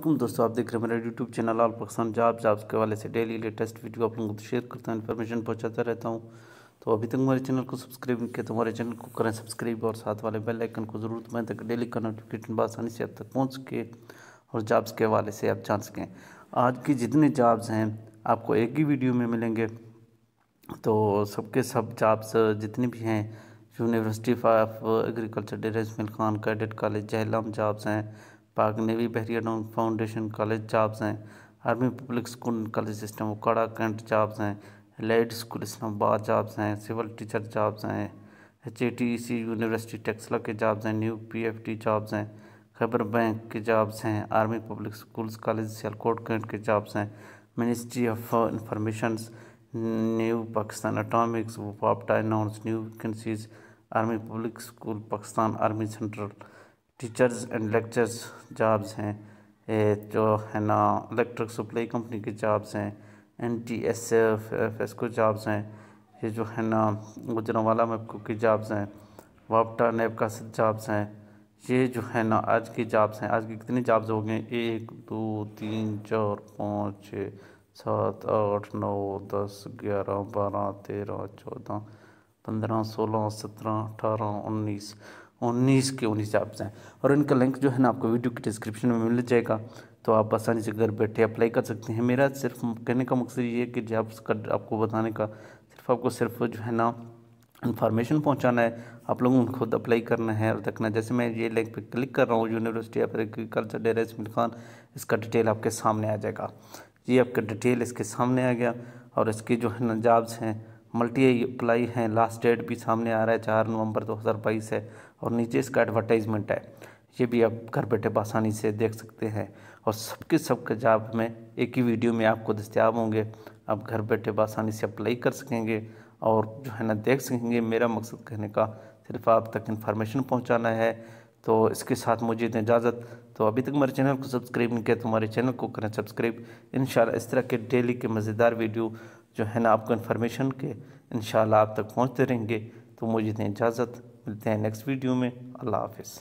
अल्लाम दोस्तों आप देख रहे हैं मेरा YouTube channel all Pakistan job jobs के वाले से डेली लेटेस्ट वीडियो आप लोगों को शेयर करता हूँ इन्फॉर्मेशन पहुँचाता रहता हूँ तो अभी तक हमारे चैनल को सब्सक्राइब नहीं किया तो हमारे चैनल को करें सब्सक्राइब और साथ वाले बेल आइकन को जरूर दबाएँ ताकि डेली का नोटिफिकेशन बसानी से अब तक पहुँच सके और जॉब्स के हवाले से आप जान सकें आज की जितने जॉब्स हैं आपको एक ही वीडियो में मिलेंगे तो सबके सब जॉब्स जितने भी हैं university of agriculture Dera Khan cadet college Jhelum jobs हैं पाक नेवी बहरिया डाउन फाउंडेशन कॉलेज जॉब्स हैं army public school college system Okara cantt jobs हैं लाइट स्कूल इस्लामाबाद जॉब्स हैं सिविल टीचर जॉब्स हैं H A T C university Taxila के जॉब्स हैं new P F T jobs हैं Khyber bank के जॉब्स हैं army public schools college Sialkot cantt के jobs हैं ministry of information new Pakistan atomics वापटा announce new vacancies army public school Pakistan army central teachers and lecturers jobs हैं जो है ना इलेक्ट्रिक सप्लाई कंपनी की जॉब्स हैं N T S F S को जॉब्स हैं ये जो है ना गुजरावाला में की जॉब्स हैं वापटा नेब का जॉब्स हैं ये जो है ना आज की जॉब्स हैं आज की कितनी जॉब्स हो गए एक दो तीन चार पाँच छः सात आठ नौ दस ग्यारह बारह तेरह चौदह पंद्रह सोलह सत्रह अठारह उन्नीस उन्नीस के उन्नीस ऐप्स हैं और इनका लिंक जो है ना आपको वीडियो के डिस्क्रिप्शन में मिल जाएगा तो आप आसानी से घर बैठे अप्लाई कर सकते हैं मेरा सिर्फ कहने का मकसद ये है कि जॉब्स का आपको बताने का सिर्फ आपको सिर्फ जो है ना इन्फॉर्मेशन पहुंचाना है आप लोगों को खुद अप्लाई करना है और देखना जैसे मैं ये लिंक पे क्लिक कर रहा हूँ university of agriculture Dera Ismail Khan इसका डिटेल आपके सामने आ जाएगा ये आपका डिटेल इसके सामने आ गया और इसके जो है ना जॉब्स हैं मल्टीप्लाई हैं लास्ट डेट भी सामने आ रहा है चार नवंबर 2022 है और नीचे इसका एडवर्टाइजमेंट है ये भी आप घर बैठे आसानी से देख सकते हैं और सबके के जॉब में एक ही वीडियो में आपको दस्तियाब होंगे आप घर बैठे आसानी से अप्लाई कर सकेंगे और जो है ना देख सकेंगे मेरा मकसद कहने का सिर्फ आप तक इन्फॉर्मेशन पहुँचाना है तो इसके साथ मुझे दें इजाज़त तो अभी तक हमारे चैनल को सब्सक्राइब नहीं किया तो हमारे चैनल को करें सब्सक्राइब इन इस तरह के डेली के मज़ेदार वीडियो जो है ना आपको इन्फॉर्मेशन के इन आप तक पहुँचते रहेंगे तो मुझे दें इजाज़त मिलते हैं नेक्स्ट वीडियो में अल्लाह हाफिज़